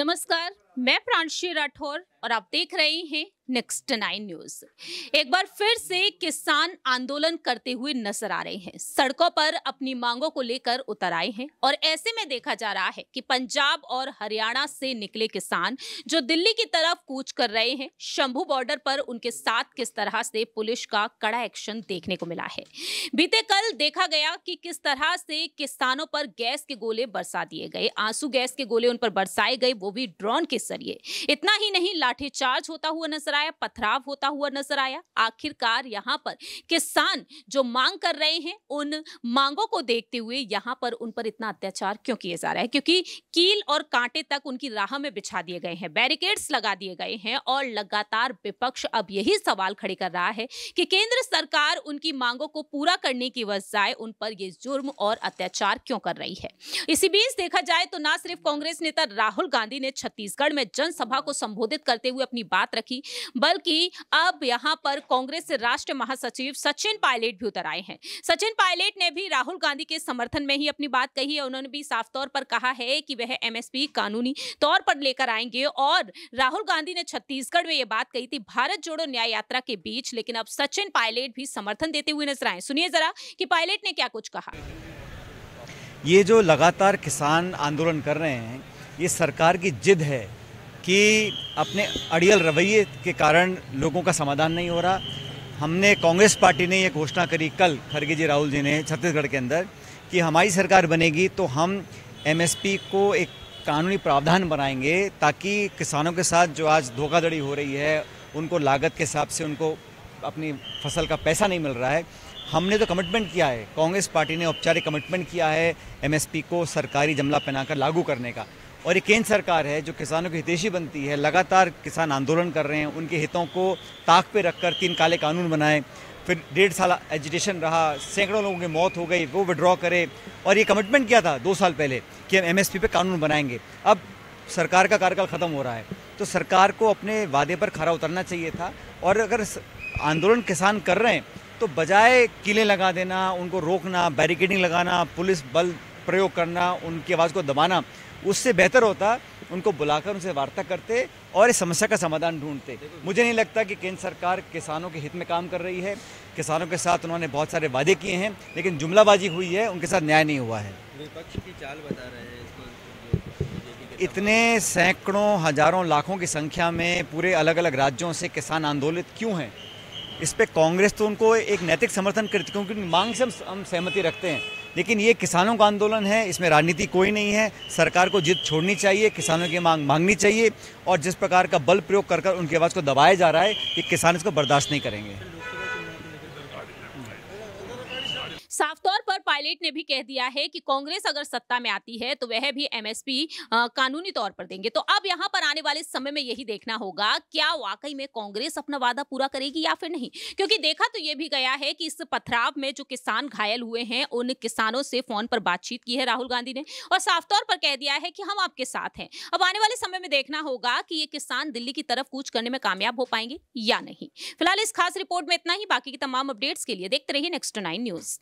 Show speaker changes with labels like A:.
A: नमस्कार मैं प्रांशी राठौर और आप देख रहे हैं नेक्स्ट नाइन न्यूज एक बार फिर से किसान आंदोलन करते हुए नजर आ रहे हैं सड़कों पर अपनी मांगों को लेकर उतर आए हैं और ऐसे में देखा जा रहा है कि पंजाब और हरियाणा से निकले किसान जो दिल्ली की तरफ कूच कर रहे हैं शंभू बॉर्डर पर उनके साथ किस तरह से पुलिस का कड़ा एक्शन देखने को मिला है बीते कल देखा गया कि किस तरह से किसानों पर गैस के गोले बरसा दिए गए आंसू गैस के गोले उन पर बरसाए गए वो भी ड्रोन के जरिए इतना ही नहीं लाठीचार्ज होता हुआ नजर आया पथराव होता हुआ नजर आया आखिरकार यहाँ पर किसान जो मांग कर रहे हैं उन मांगों को देखते हुए यहाँ पर उन पर इतना अत्याचार क्यों किया जा रहा है क्योंकि कील और कांटे तक उनकी राह में बिछा दिए गए हैं बैरिकेड्स लगा दिए गए हैं और लगातार विपक्ष अब यही सवाल खड़े कर रहा है कि केंद्र सरकार उनकी मांगों को पूरा करने की बजाय उन पर ये जुर्म और अत्याचार क्यों कर रही है इसी बीच देखा जाए तो ना सिर्फ कांग्रेस नेता राहुल गांधी ने छत्तीसगढ़ में में जनसभा को संबोधित करते हुए अपनी बात रखी बल्कि अब यहां पर कांग्रेस से राष्ट्रीय महासचिव सचिन पायलट भी उतर आए हैं सचिन पायलट ने भी राहुल गांधी के समर्थन में ही अपनी बात कही है उन्होंने भी साफ तौर पर कहा है कि वह एमएसपी कानूनी तौर पर लेकर आएंगे और राहुल गांधी ने छत्तीसगढ़ में यह बात कही थी भारत जोड़ो न्याय यात्रा के बीच लेकिन अब सचिन पायलट भी समर्थन देते हुए नजर आए सुनिए जरा कि पायलट ने क्या कुछ कहा
B: ये जो लगातार किसान आंदोलन कर रहे हैं ये सरकार की जिद है कि अपने अड़ियल रवैये के कारण लोगों का समाधान नहीं हो रहा हमने कांग्रेस पार्टी ने ये घोषणा करी कल खड़गे जी राहुल जी ने छत्तीसगढ़ के अंदर कि हमारी सरकार बनेगी तो हम एमएसपी को एक कानूनी प्रावधान बनाएंगे ताकि किसानों के साथ जो आज धोखाधड़ी हो रही है उनको लागत के हिसाब से उनको अपनी फसल का पैसा नहीं मिल रहा है हमने तो कमिटमेंट किया है कांग्रेस पार्टी ने औपचारिक कमिटमेंट किया है एमएसपी को सरकारी जमला पहनाकर लागू करने का और ये केंद्र सरकार है जो किसानों की हितेशी बनती है लगातार किसान आंदोलन कर रहे हैं उनके हितों को ताक पे रखकर तीन काले कानून बनाए फिर डेढ़ साल एजिटेशन रहा सैकड़ों लोगों की मौत हो गई वो विड्रॉ करे और ये कमिटमेंट किया था दो साल पहले कि हम एमएसपी पे कानून बनाएंगे अब सरकार का कार्यकाल ख़त्म हो रहा है तो सरकार को अपने वादे पर खरा उतरना चाहिए था और अगर आंदोलन किसान कर रहे हैं तो बजाय किले लगा देना उनको रोकना बैरिकेडिंग लगाना पुलिस बल प्रयोग करना उनकी आवाज़ को दबाना उससे बेहतर होता उनको बुलाकर उनसे वार्ता करते और इस समस्या का समाधान ढूंढते मुझे नहीं लगता कि केंद्र सरकार किसानों के हित में काम कर रही है किसानों के साथ उन्होंने बहुत सारे वादे किए हैं लेकिन जुमलाबाजी हुई है उनके साथ न्याय नहीं हुआ है विपक्ष की चाल बता रहे हैं इतने सैकड़ों हजारों लाखों की संख्या में पूरे अलग अलग राज्यों से किसान आंदोलित क्यों हैं इस पर कांग्रेस तो उनको एक नैतिक समर्थन करती क्योंकि मांग से हम सहमति रखते हैं लेकिन ये किसानों का आंदोलन है इसमें राजनीति कोई नहीं है सरकार को जिद छोड़नी चाहिए किसानों की मांग मांगनी चाहिए और जिस प्रकार का बल प्रयोग कर कर उनकी आवाज़ को दबाया जा रहा है ये किसान इसको बर्दाश्त नहीं करेंगे
A: पायलट ने भी कह दिया है कि कांग्रेस अगर सत्ता में आती है तो वह भी एमएसपी कानूनी तौर पर देंगे तो अब यहाँ पर आने वाले समय में यही देखना होगा क्या वाकई में कांग्रेस अपना वादा पूरा करेगी या फिर नहीं क्योंकि देखा तो यह भी गया है कि इस पथराव में जो किसान घायल हुए हैं उन किसानों से फोन पर बातचीत की है राहुल गांधी ने और साफ तौर पर कह दिया है कि हम आपके साथ हैं अब आने वाले समय में देखना होगा कि ये किसान दिल्ली की तरफ कूच करने में कामयाब हो पाएंगे या नहीं फिलहाल इस खास रिपोर्ट में इतना ही बाकी की तमाम अपडेट्स के लिए देखते रहिए नेक्स्ट नाइन न्यूज़